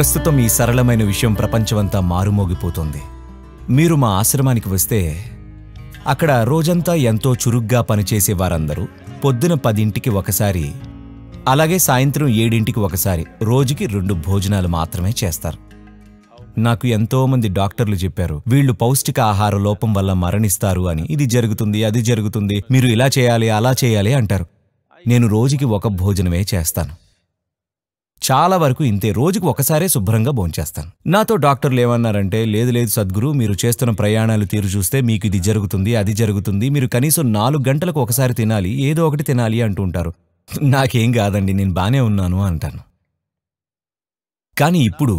ప్రస్తుతం ఈ సరళమైన విషయం ప్రపంచమంతా మారుమోగిపోతుంది మీరు మా ఆశ్రమానికి వస్తే అక్కడ రోజంతా ఎంతో చురుగ్గా పనిచేసే వారందరూ పొద్దున పదింటికి ఒకసారి అలాగే సాయంత్రం ఏడింటికి ఒకసారి రోజుకి రెండు భోజనాలు మాత్రమే చేస్తారు నాకు ఎంతోమంది డాక్టర్లు చెప్పారు వీళ్ళు పౌష్టిక ఆహార లోపం వల్ల మరణిస్తారు అని ఇది జరుగుతుంది అది జరుగుతుంది మీరు ఇలా చేయాలి అలా చేయాలి అంటారు నేను రోజుకి ఒక భోజనమే చేస్తాను చాలా వరకు ఇంతే రోజుకు ఒకసారే శుభ్రంగా భోంచేస్తాను నాతో డాక్టర్లు ఏమన్నారంటే లేదు లేదు సద్గురు మీరు చేస్తున్న ప్రయాణాలు తీరు చూస్తే మీకు ఇది జరుగుతుంది అది జరుగుతుంది మీరు కనీసం నాలుగు గంటలకు ఒకసారి తినాలి ఏదో ఒకటి తినాలి అంటూ ఉంటారు నాకేం కాదండి నేను బానే ఉన్నాను అంటాను కానీ ఇప్పుడు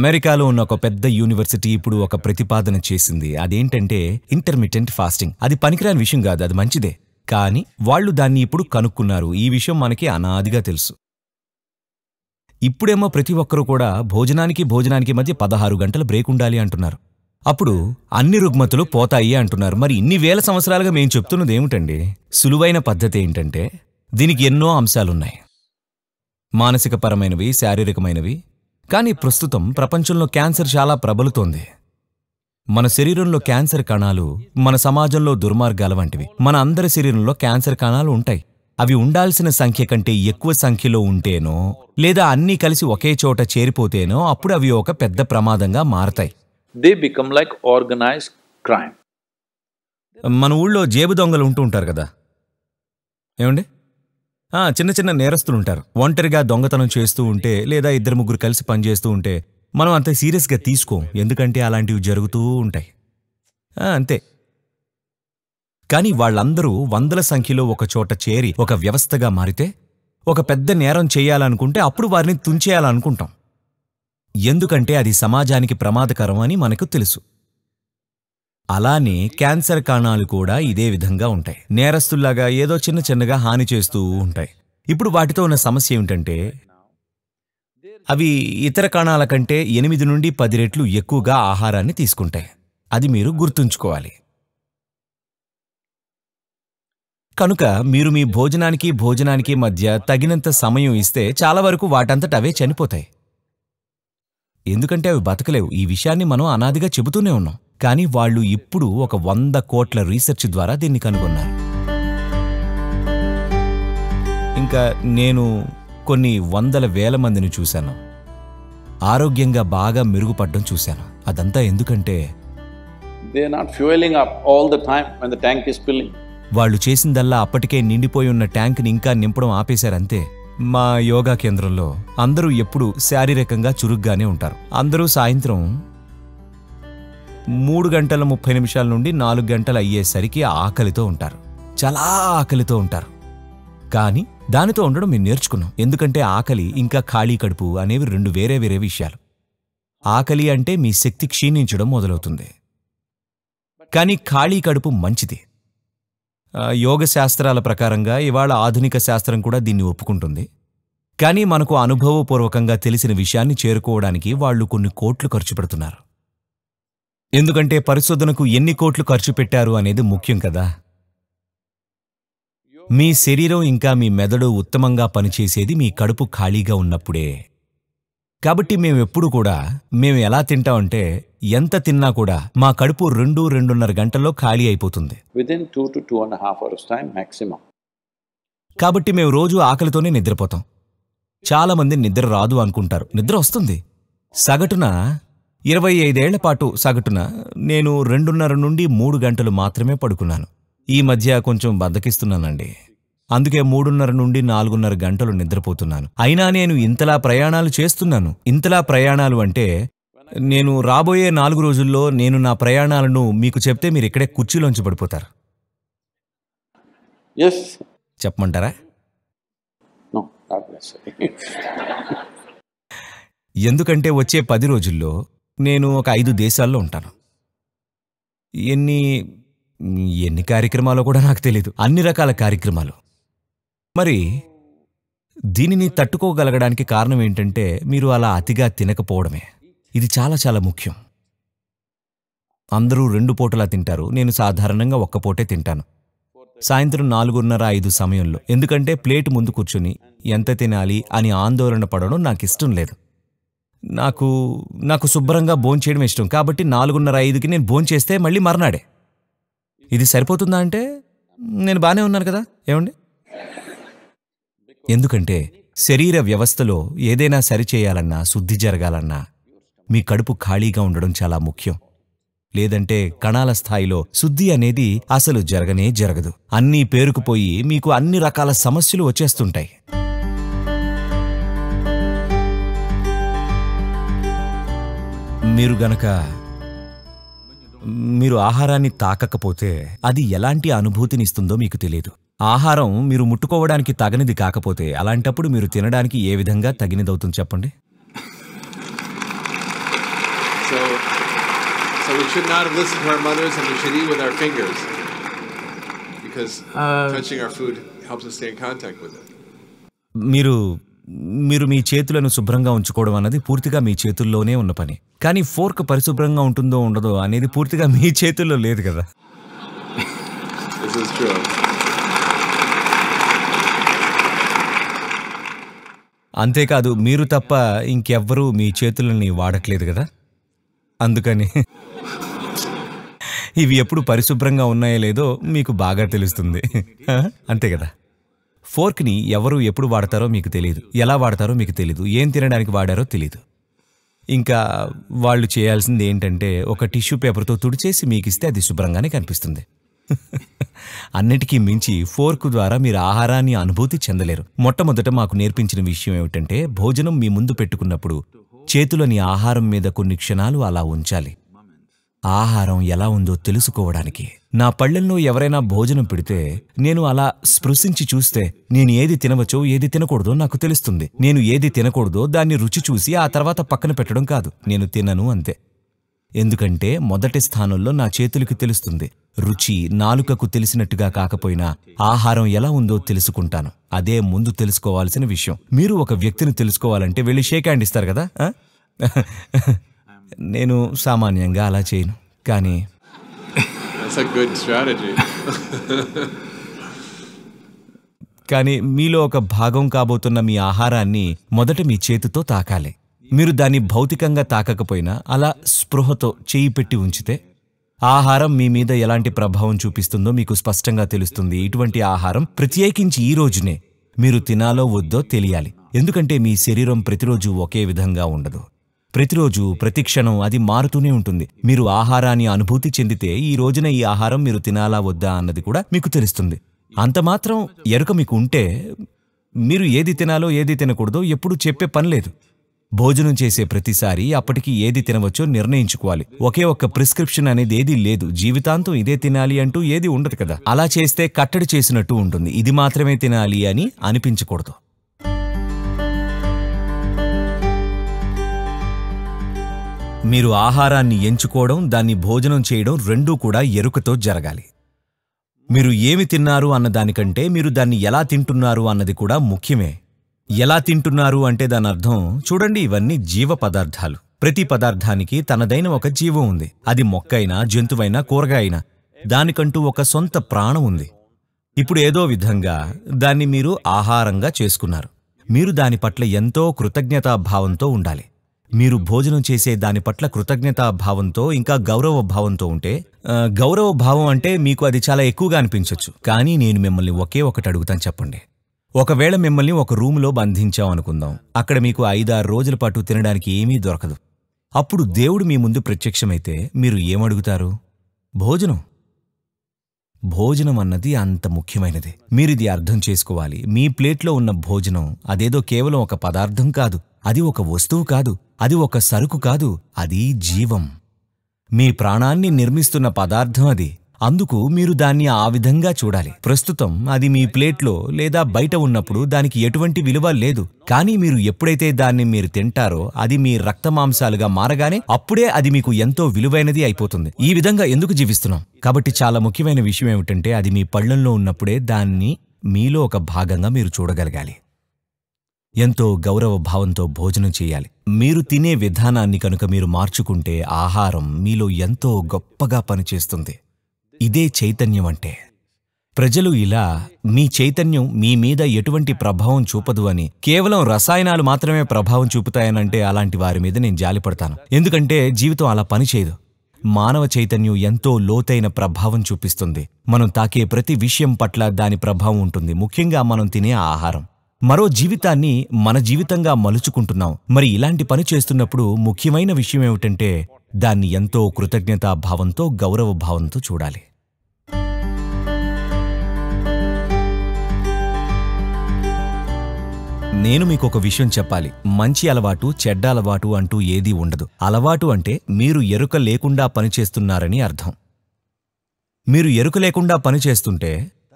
అమెరికాలో ఉన్న ఒక పెద్ద యూనివర్సిటీ ఇప్పుడు ఒక ప్రతిపాదన చేసింది అదేంటంటే ఇంటర్మీడియంట్ ఫాస్టింగ్ అది పనికిరాని విషయం కాదు అది మంచిదే కానీ వాళ్ళు దాన్ని ఇప్పుడు కనుక్కున్నారు ఈ విషయం మనకి అనాదిగా తెలుసు ఇప్పుడేమో ప్రతి ఒక్కరూ కూడా భోజనానికి భోజనానికి మధ్య పదహారు గంటలు బ్రేక్ ఉండాలి అంటున్నారు అప్పుడు అన్ని రుగ్మతులు పోతాయి అంటున్నారు మరి ఇన్ని వేల సంవత్సరాలుగా మేము చెప్తున్నది ఏమిటండి సులువైన పద్ధతి ఏంటంటే దీనికి ఎన్నో అంశాలున్నాయి మానసికపరమైనవి శారీరకమైనవి కానీ ప్రస్తుతం ప్రపంచంలో క్యాన్సర్ చాలా ప్రబలుతోంది మన శరీరంలో క్యాన్సర్ కణాలు మన సమాజంలో దుర్మార్గాల వంటివి మన అందరి శరీరంలో క్యాన్సర్ కణాలు ఉంటాయి అవి ఉండాల్సిన సంఖ్య కంటే ఎక్కువ సంఖ్యలో ఉంటేనో లేదా అన్నీ కలిసి ఒకే చోట చేరిపోతేనో అప్పుడు అవి ఒక పెద్ద ప్రమాదంగా మారతాయి they become like organize crime మన ఊళ్ళో జేబు దొంగలు ఉంటూ ఉంటారు కదా ఏమండి చిన్న చిన్న నేరస్తులు ఉంటారు ఒంటరిగా దొంగతనం చేస్తూ ఉంటే లేదా ఇద్దరు ముగ్గురు కలిసి పనిచేస్తూ ఉంటే మనం అంత సీరియస్గా తీసుకోం ఎందుకంటే అలాంటివి జరుగుతూ ఉంటాయి అంతే కాని వాళ్లందరూ వందల సంఖ్యలో ఒకచోట చేరి ఒక వ్యవస్థగా మారితే ఒక పెద్ద నేరం చేయాలనుకుంటే అప్పుడు వారిని తుంచేయాలనుకుంటాం ఎందుకంటే అది సమాజానికి ప్రమాదకరం అని మనకు తెలుసు అలానే క్యాన్సర్ కాణాలు కూడా ఇదే విధంగా ఉంటాయి నేరస్తుల్లాగా ఏదో చిన్న చిన్నగా హాని చేస్తూ ఉంటాయి ఇప్పుడు వాటితో ఉన్న సమస్య ఏమిటంటే అవి ఇతర కణాల కంటే ఎనిమిది నుండి పది రెట్లు ఎక్కువగా ఆహారాన్ని తీసుకుంటాయి అది మీరు గుర్తుంచుకోవాలి కనుక మీరు మీ భోజనానికి భోజనానికి మధ్య తగినంత సమయం ఇస్తే చాలా వరకు వాటంతట అవే చనిపోతాయి ఎందుకంటే అవి బతకలేవు ఈ విషయాన్ని మనం అనాదిగా చెబుతూనే ఉన్నాం కానీ వాళ్ళు ఇప్పుడు ఒక వంద కోట్ల రీసెర్చ్ ద్వారా దీన్ని కనుగొన్నారు ఇంకా నేను కొన్ని వందల వేల మందిని చూశాను ఆరోగ్యంగా బాగా మెరుగుపడడం చూశాను అదంతా ఎందుకంటే they not fueling up all the time the tank is filling వాళ్ళు చేసిందల్లా అప్పటికే నిండిపోయి ఉన్న ట్యాంక్ని ఇంకా నింపడం ఆపేశారంతే మా యోగా కేంద్రంలో అందరూ ఎప్పుడూ శారీరకంగా చురుగ్గానే ఉంటారు అందరూ సాయంత్రం మూడు గంటల ముప్పై నిమిషాల నుండి నాలుగు గంటలు అయ్యేసరికి ఆకలితో ఉంటారు చాలా ఆకలితో ఉంటారు కానీ దానితో ఉండడం మేము నేర్చుకున్నాం ఎందుకంటే ఆకలి ఇంకా ఖాళీ కడుపు అనేవి రెండు వేరే వేరే విషయాలు ఆకలి అంటే మీ శక్తి క్షీణించడం మొదలవుతుంది కానీ ఖాళీ కడుపు మంచిది యోగ శాస్త్రాల ప్రకారంగా ఇవాళ ఆధునిక శాస్త్రం కూడా దీన్ని ఒప్పుకుంటుంది కానీ మనకు అనుభవపూర్వకంగా తెలిసిన విషయాన్ని చేరుకోవడానికి వాళ్ళు కొన్ని కోట్లు ఖర్చు పెడుతున్నారు ఎందుకంటే పరిశోధనకు ఎన్ని కోట్లు ఖర్చు పెట్టారు అనేది ముఖ్యం కదా మీ శరీరం ఇంకా మీ మెదడు ఉత్తమంగా పనిచేసేది మీ కడుపు ఖాళీగా ఉన్నప్పుడే కాబట్టి మేమెప్పుడు కూడా మేము ఎలా తింటామంటే ఎంత తిన్నా కూడా మా కడుపు రెండు రెండున్నర గంటల్లో ఖాళీ అయిపోతుంది within two to two and half hours time maximum కాబట్టి మేము రోజు ఆకలితోనే నిద్రపోతాం చాలామంది నిద్ర రాదు అనుకుంటారు నిద్ర వస్తుంది సగటున ఇరవై ఐదేళ్ల పాటు సగటున నేను రెండున్నర నుండి మూడు గంటలు మాత్రమే పడుకున్నాను ఈ మధ్య కొంచెం బద్దకిస్తున్నానండి అందుకే మూడున్నర నుండి నాలుగున్నర గంటలు నిద్రపోతున్నాను అయినా నేను ఇంతలా ప్రయాణాలు చేస్తున్నాను ఇంతలా ప్రయాణాలు అంటే నేను రాబోయే నాలుగు రోజుల్లో నేను నా ప్రయాణాలను మీకు చెప్తే మీరు ఇక్కడే కుర్చీలోంచి పడిపోతారు చెప్పమంటారా ఎందుకంటే వచ్చే పది రోజుల్లో నేను ఒక ఐదు దేశాల్లో ఉంటాను ఎన్ని ఎన్ని కార్యక్రమాలో కూడా నాకు తెలీదు అన్ని రకాల కార్యక్రమాలు మరి దీనిని తట్టుకోగలగడానికి కారణం ఏంటంటే మీరు అలా అతిగా తినకపోవడమే ఇది చాలా చాలా ముఖ్యం అందరూ రెండు పూటలా తింటారు నేను సాధారణంగా ఒక్క పూటే తింటాను సాయంత్రం నాలుగున్నర ఐదు సమయంలో ఎందుకంటే ప్లేట్ ముందు కూర్చుని ఎంత తినాలి అని ఆందోళన పడడం నాకు ఇష్టం లేదు నాకు నాకు శుభ్రంగా భోంచేయడం ఇష్టం కాబట్టి నాలుగున్నర ఐదుకి నేను భోంచేస్తే మళ్ళీ మర్నాడే ఇది సరిపోతుందా అంటే నేను బాగానే ఉన్నాను కదా ఏమండి ఎందుకంటే శరీర వ్యవస్థలో ఏదైనా సరిచేయాలన్నా శుద్ధి జరగాలన్నా మీ కడుపు ఖాళీగా ఉండడం చాలా ముఖ్యం లేదంటే కణాల స్థాయిలో శుద్ధి అనేది అసలు జరగనే జరగదు అన్నీ పేరుకుపోయి మీకు అన్ని రకాల సమస్యలు వచ్చేస్తుంటాయి మీరు గనక మీరు ఆహారాన్ని తాకకపోతే అది ఎలాంటి అనుభూతినిస్తుందో మీకు తెలియదు ఆహారం మీరు ముట్టుకోవడానికి తగనిది కాకపోతే అలాంటప్పుడు మీరు తినడానికి ఏ విధంగా తగినదవుతుంది చెప్పండి So we should not have listened to our mothers and we should eat with our fingers because uh, touching our food helps us stay in contact with it. Miru. మీరు మీ చేతులను శుభ్రంగా ఉంచుకోవడం అన్నది పూర్తిగా మీ చేతుల్లోనే ఉన్న పని కానీ ఫోర్క్ పరిశుభ్రంగా ఉంటుందో ఉండదో అనేది పూర్తిగా మీ చేతుల్లో లేదు కదా అంతేకాదు మీరు తప్ప ఇంకెవ్వరూ మీ చేతులని వాడట్లేదు కదా అందుకని ఇవి ఎప్పుడు పరిశుభ్రంగా ఉన్నాయో లేదో మీకు బాగా తెలుస్తుంది అంతే కదా ఫోర్క్ని ఎవరు ఎప్పుడు వాడతారో మీకు తెలియదు ఎలా వాడతారో మీకు తెలియదు ఏం తినడానికి వాడారో తెలియదు ఇంకా వాళ్ళు చేయాల్సింది ఏంటంటే ఒక టిష్యూ పేపర్తో తుడిచేసి మీకు ఇస్తే అది శుభ్రంగానే కనిపిస్తుంది అన్నిటికీ మించి ఫోర్క్ ద్వారా మీరు ఆహారాన్ని అనుభూతి చెందలేరు మొట్టమొదట మాకు నేర్పించిన విషయం ఏమిటంటే భోజనం మీ ముందు పెట్టుకున్నప్పుడు చేతులని ఆహారం మీద కొన్ని క్షణాలు అలా ఉంచాలి ఆహారం ఎలా ఉందో తెలుసుకోవడానికి నా పళ్ళెల్లో ఎవరైనా భోజనం పెడితే నేను అలా స్పృశించి చూస్తే నేను ఏది తినవచ్చో ఏది తినకూడదో నాకు తెలుస్తుంది నేను ఏది తినకూడదో దాన్ని రుచి చూసి ఆ తర్వాత పక్కన పెట్టడం కాదు నేను తినను అంతే ఎందుకంటే మొదటి స్థానంలో నా చేతులకి తెలుస్తుంది రుచి నాలుకకు తెలిసినట్టుగా కాకపోయినా ఆహారం ఎలా ఉందో తెలుసుకుంటాను అదే ముందు తెలుసుకోవాల్సిన విషయం మీరు ఒక వ్యక్తిని తెలుసుకోవాలంటే వెళ్ళి షేక్ హ్యాండ్ ఇస్తారు కదా నేను సామాన్యంగా అలా చేయను కానీ కానీ మీలో ఒక భాగం కాబోతున్న మీ ఆహారాన్ని మొదట మీ చేతితో తాకాలి మీరు దాన్ని భౌతికంగా తాకకపోయినా అలా స్పృహతో చేయి పెట్టి ఉంచితే ఆహారం మీ మీద ఎలాంటి ప్రభావం చూపిస్తుందో మీకు స్పష్టంగా తెలుస్తుంది ఇటువంటి ఆహారం ప్రత్యేకించి ఈ రోజునే మీరు తినాలో వద్దో తెలియాలి ఎందుకంటే మీ శరీరం ప్రతిరోజు ఒకే విధంగా ఉండదు ప్రతిరోజు ప్రతిక్షణం అది మారుతూనే ఉంటుంది మీరు ఆహారాన్ని అనుభూతి చెందితే ఈ రోజున ఈ ఆహారం మీరు తినాలా వద్దా అన్నది కూడా మీకు తెలుస్తుంది అంత మాత్రం ఎరుక మీకు ఉంటే మీరు ఏది తినాలో ఏది తినకూడదో ఎప్పుడూ చెప్పే పని లేదు భోజనం చేసే ప్రతిసారి అప్పటికి ఏది తినవచ్చో నిర్ణయించుకోవాలి ఒకే ఒక్క ప్రిస్క్రిప్షన్ అనేది ఏదీ లేదు జీవితాంతం ఇదే తినాలి అంటూ ఏది ఉండదు కదా అలా చేస్తే కట్టడి చేసినట్టు ఉంటుంది ఇది మాత్రమే తినాలి అని అనిపించకూడదు మీరు ఆహారాన్ని ఎంచుకోవడం దాన్ని భోజనం చేయడం రెండూ కూడా ఎరుకతో జరగాలి మీరు ఏమి తిన్నారు అన్నదానికంటే మీరు దాన్ని ఎలా తింటున్నారు అన్నది కూడా ముఖ్యమే ఎలా తింటున్నారు అంటే దాని అర్థం చూడండి ఇవన్నీ జీవ పదార్థాలు ప్రతి పదార్థానికి తనదైన ఒక జీవం ఉంది అది మొక్కైనా జంతువైనా కూరగాయనా దానికంటూ ఒక సొంత ప్రాణం ఉంది ఇప్పుడు ఏదో విధంగా దాన్ని మీరు ఆహారంగా చేసుకున్నారు మీరు దాని పట్ల ఎంతో కృతజ్ఞతాభావంతో ఉండాలి మీరు భోజనం చేసే దాని పట్ల కృతజ్ఞతా భావంతో ఇంకా గౌరవ భావంతో ఉంటే గౌరవ భావం అంటే మీకు అది చాలా ఎక్కువగా అనిపించవచ్చు కానీ నేను మిమ్మల్ని ఒకే ఒకటి అడుగుతాను చెప్పండి ఒకవేళ మిమ్మల్ని ఒక రూములో బంధించాం అనుకుందాం అక్కడ మీకు ఐదారు రోజుల పాటు తినడానికి ఏమీ దొరకదు అప్పుడు దేవుడు మీ ముందు ప్రత్యక్షమైతే మీరు ఏమడుగుతారు భోజనం భోజనం అన్నది అంత ముఖ్యమైనది మీరిది అర్థం చేసుకోవాలి మీ ప్లేట్లో ఉన్న భోజనం అదేదో కేవలం ఒక పదార్థం కాదు అది ఒక వస్తువు కాదు అది ఒక సరుకు కాదు అది జీవం మీ ప్రాణాన్ని నిర్మిస్తున్న పదార్థం అది అందుకు మీరు దాన్ని ఆ విధంగా చూడాలి ప్రస్తుతం అది మీ ప్లేట్లో లేదా బయట ఉన్నప్పుడు దానికి ఎటువంటి విలువ లేదు కానీ మీరు ఎప్పుడైతే దాన్ని మీరు తింటారో అది మీ రక్తమాంసాలుగా మారగానే అప్పుడే అది మీకు ఎంతో విలువైనది అయిపోతుంది ఈ విధంగా ఎందుకు జీవిస్తున్నాం కాబట్టి చాలా ముఖ్యమైన విషయం ఏమిటంటే అది మీ పళ్ళంలో ఉన్నప్పుడే దాన్ని మీలో ఒక భాగంగా మీరు చూడగలగాలి ఎంతో గౌరవ భావంతో భోజనం చేయాలి మీరు తినే విధానాన్ని కనుక మీరు మార్చుకుంటే ఆహారం మీలో ఎంతో గొప్పగా పనిచేస్తుంది ఇదే చైతన్యం అంటే ప్రజలు ఇలా మీ చైతన్యం మీ మీద ఎటువంటి ప్రభావం చూపదు అని కేవలం రసాయనాలు మాత్రమే ప్రభావం చూపుతాయనంటే అలాంటి వారి మీద నేను జాలిపడతాను ఎందుకంటే జీవితం అలా పనిచేయదు మానవ చైతన్యం ఎంతో లోతైన ప్రభావం చూపిస్తుంది మనం తాకే ప్రతి విషయం పట్ల దాని ప్రభావం ఉంటుంది ముఖ్యంగా మనం తినే ఆహారం మరో జీవితాన్ని మన జీవితంగా మలుచుకుంటున్నాం మరి ఇలాంటి పని చేస్తున్నప్పుడు ముఖ్యమైన విషయం ఏమిటంటే దాన్ని ఎంతో కృతజ్ఞతా భావంతో గౌరవ భావంతో చూడాలి నేను మీకు ఒక విషయం చెప్పాలి మంచి అలవాటు చెడ్డ అలవాటు అంటూ ఏదీ ఉండదు అలవాటు అంటే మీరు ఎరుక లేకుండా పనిచేస్తున్నారని అర్థం మీరు ఎరుక లేకుండా పనిచేస్తుంటే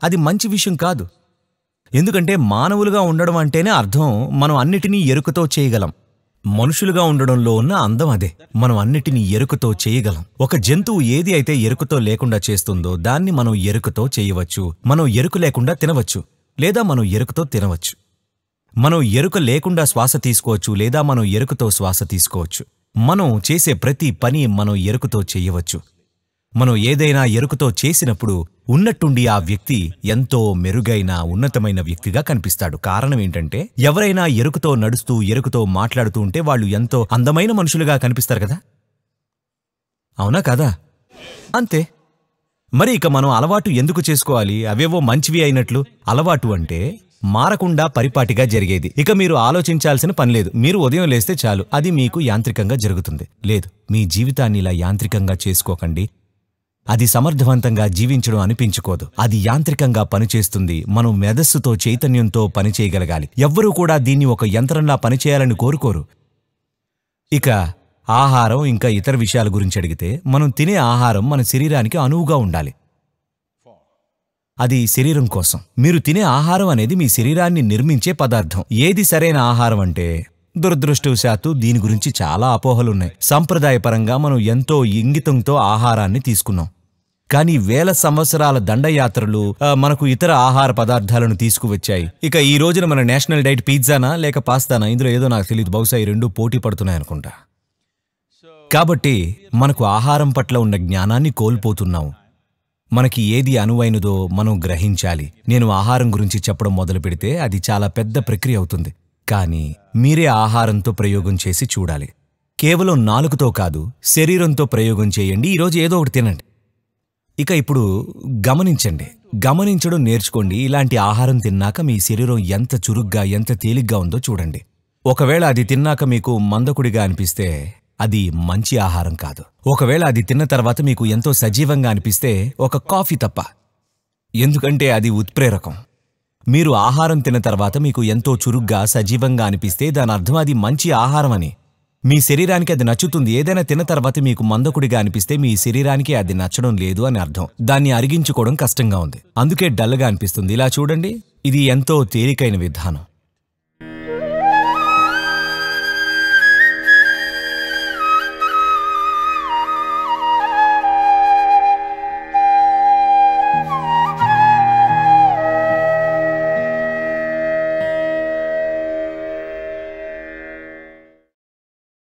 అది మంచి విషయం కాదు ఎందుకంటే మానవులుగా ఉండడం అంటేనే అర్థం మనం అన్నిటినీ ఎరుకతో చేయగలం మనుషులుగా ఉండడంలో ఉన్న అందం అదే మనం అన్నిటినీ ఎరుకతో చేయగలం ఒక జంతువు ఏది అయితే ఎరుకతో లేకుండా చేస్తుందో దాన్ని మనం ఎరుకతో చేయవచ్చు మనం ఎరుకు లేకుండా తినవచ్చు లేదా మనం ఎరుకతో తినవచ్చు మనం ఎరుక లేకుండా శ్వాస తీసుకోవచ్చు లేదా మనం ఎరుకతో శ్వాస తీసుకోవచ్చు మనం చేసే ప్రతి పని మనం ఎరుకతో చేయవచ్చు మనం ఏదైనా ఎరుకతో చేసినప్పుడు ఉన్నట్టుండి ఆ వ్యక్తి ఎంతో మెరుగైన ఉన్నతమైన వ్యక్తిగా కనిపిస్తాడు కారణం ఏంటంటే ఎవరైనా ఎరుకతో నడుస్తూ ఎరుకతో మాట్లాడుతూ ఉంటే వాళ్ళు ఎంతో అందమైన మనుషులుగా కనిపిస్తారు కదా అవునా కాదా అంతే మరి ఇక మనం అలవాటు ఎందుకు చేసుకోవాలి అవేవో మంచివి అయినట్లు అలవాటు అంటే మారకుండా పరిపాటిగా జరిగేది ఇక మీరు ఆలోచించాల్సిన పని లేదు మీరు ఉదయం లేస్తే చాలు అది మీకు యాంత్రికంగా జరుగుతుంది లేదు మీ జీవితాన్ని ఇలా యాంత్రికంగా చేసుకోకండి అది సమర్థవంతంగా జీవించడం అనిపించుకోదు అది యాంత్రికంగా పనిచేస్తుంది మనం మెదస్సుతో చైతన్యంతో పనిచేయగలగాలి ఎవ్వరూ కూడా దీన్ని ఒక యంత్రంలా పనిచేయాలని కోరుకోరు ఇక ఆహారం ఇంకా ఇతర విషయాల గురించి అడిగితే మనం తినే ఆహారం మన శరీరానికి అనువుగా ఉండాలి అది శరీరం కోసం మీరు తినే ఆహారం అనేది మీ శరీరాన్ని నిర్మించే పదార్థం ఏది సరైన ఆహారం అంటే దురదృష్టవశాత్తు దీని గురించి చాలా అపోహలున్నాయి సాంప్రదాయపరంగా మనం ఎంతో ఇంగితంతో ఆహారాన్ని తీసుకున్నాం కానీ వేల సంవత్సరాల దండయాత్రలు మనకు ఇతర ఆహార పదార్థాలను తీసుకువచ్చాయి ఇక ఈ రోజున మన నేషనల్ డైట్ పిజ్జానా లేక పాస్తానా ఇందులో ఏదో నాకు తెలియదు బహుశా ఈ రెండు పోటీ పడుతున్నాయి అనుకుంటా కాబట్టి మనకు ఆహారం పట్ల ఉన్న జ్ఞానాన్ని కోల్పోతున్నాం మనకి ఏది అనువైనదో మనం గ్రహించాలి నేను ఆహారం గురించి చెప్పడం మొదలు పెడితే అది చాలా పెద్ద ప్రక్రియ అవుతుంది కానీ మీరే ఆహారంతో ప్రయోగం చేసి చూడాలి కేవలం నాలుగుతో కాదు శరీరంతో ప్రయోగం చేయండి ఈరోజు ఏదో ఒకటి తినండి ఇక ఇప్పుడు గమనించండి గమనించడం నేర్చుకోండి ఇలాంటి ఆహారం తిన్నాక మీ శరీరం ఎంత చురుగ్గా ఎంత తేలిగ్గా ఉందో చూడండి ఒకవేళ అది తిన్నాక మీకు మందకుడిగా అనిపిస్తే అది మంచి ఆహారం కాదు ఒకవేళ అది తిన్న తర్వాత మీకు ఎంతో సజీవంగా అనిపిస్తే ఒక కాఫీ తప్ప ఎందుకంటే అది ఉత్ప్రేరకం మీరు ఆహారం తిన్న తర్వాత మీకు ఎంతో చురుగ్గా సజీవంగా అనిపిస్తే దాని అర్థం అది మంచి ఆహారం అని మీ శరీరానికి అది నచ్చుతుంది ఏదైనా తిన్న తర్వాత మీకు మందకుడిగా అనిపిస్తే మీ శరీరానికి అది నచ్చడం లేదు అని అర్థం దాన్ని అరిగించుకోవడం కష్టంగా ఉంది అందుకే డల్గా అనిపిస్తుంది ఇలా చూడండి ఇది ఎంతో తేలికైన విధానం